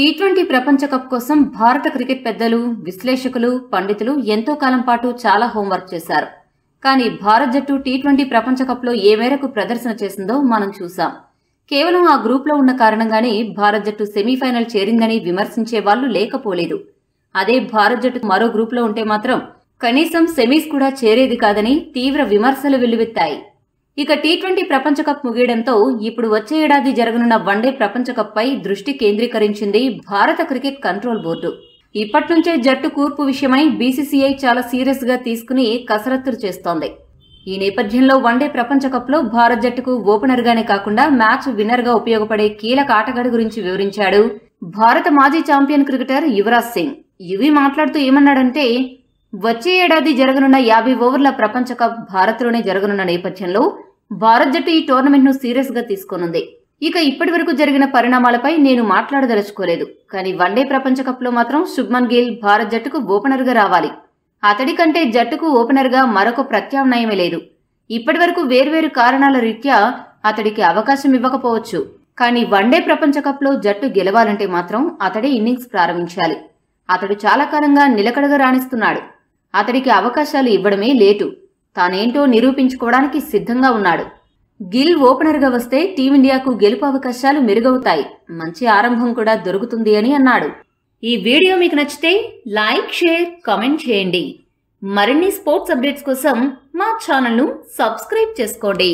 tea twenty ప్రపంచ cup కోసం భారత క్రికెట్ పెద్దలు విశ్లేషకులు పండితులు ఎంతో కాలం పాటు చాలా హోంవర్క్ చేశారు కానీ భారత్ జట్టు టీ ట్వంటీ ప్రపంచ కప్లో ఏ మేరకు ప్రదర్శన చేసిందో మనం చూసాం కేవలం ఆ గ్రూప్లో ఉన్న కారణంగానే భారత్ జట్టు సెమీఫైనల్ చేరిందని విమర్శించే వాళ్ళు లేకపోలేదు అదే భారత్ జట్టు మరో గ్రూప్లో ఉంటే మాత్రం కనీసం సెమీస్ కూడా చేరేది కాదని తీవ్ర విమర్శలు వెల్లువెత్తాయి ఇక టీ ట్వంటీ ప్రపంచ కప్ ముగియడంతో ఇప్పుడు వచ్చే ఏడాది జరగనున్న వన్డే ప్రపంచ పై దృష్టి కేంద్రీకరించింది భారత క్రికెట్ కంట్రోల్ బోర్డు ఇప్పటి నుంచే జట్టు కూర్పు విషయమై బీసీసీఐ చాలా సీరియస్ గా తీసుకుని కసరత్తులు చేస్తోంది ఈ నేపథ్యంలో వన్డే ప్రపంచ కప్లో భారత జట్టుకు ఓపెనర్ గానే కాకుండా మ్యాచ్ విన్నర్ గా ఉపయోగపడే కీలక ఆటగాడి గురించి వివరించాడు భారత మాజీ చాంపియన్ క్రికెటర్ యువరాజ్ సింగ్ యువి మాట్లాడుతూ ఏమన్నాడంటే వచ్చే ఏడాది జరగనున్న యాభై ఓవర్ల ప్రపంచ కప్ భారత్లోనే జరగనున్న నేపథ్యంలో భారత్ జట్టు ఈ టోర్నమెంట్ను సీరియస్గా తీసుకోనుంది ఇక ఇప్పటి వరకు జరిగిన పరిణామాలపై నేను మాట్లాడదలుచుకోలేదు కానీ వన్డే లో మాత్రం శుభ్మన్ గిల్ భారత్ జట్టుకు ఓపెనర్గా రావాలి అతడి కంటే జట్టుకు ఓపెనర్గా మరొక ప్రత్యామ్నాయమే లేదు ఇప్పటి వరకు వేర్వేరు కారణాల రీత్యా అతడికి అవకాశం ఇవ్వకపోవచ్చు కానీ వన్డే లో జట్టు గెలవాలంటే మాత్రం అతడే ఇన్నింగ్స్ ప్రారంభించాలి అతడు చాలా కాలంగా నిలకడగా రాణిస్తున్నాడు అతడికి అవకాశాలు ఇవ్వడమే లేటు తానేంటో నిరూపించుకోవడానికి సిద్ధంగా ఉన్నాడు గిల్ ఓపెనర్గా వస్తే టీమిండియాకు గెలుపు అవకాశాలు మెరుగవుతాయి మంచి ఆరంభం కూడా దొరుకుతుంది అని అన్నాడు ఈ వీడియో మీకు నచ్చితే లైక్ షేర్ కామెంట్ చేయండి మరిన్ని స్పోర్ట్స్ అప్డేట్స్ కోసం మా ఛానల్ను సబ్స్క్రైబ్ చేసుకోండి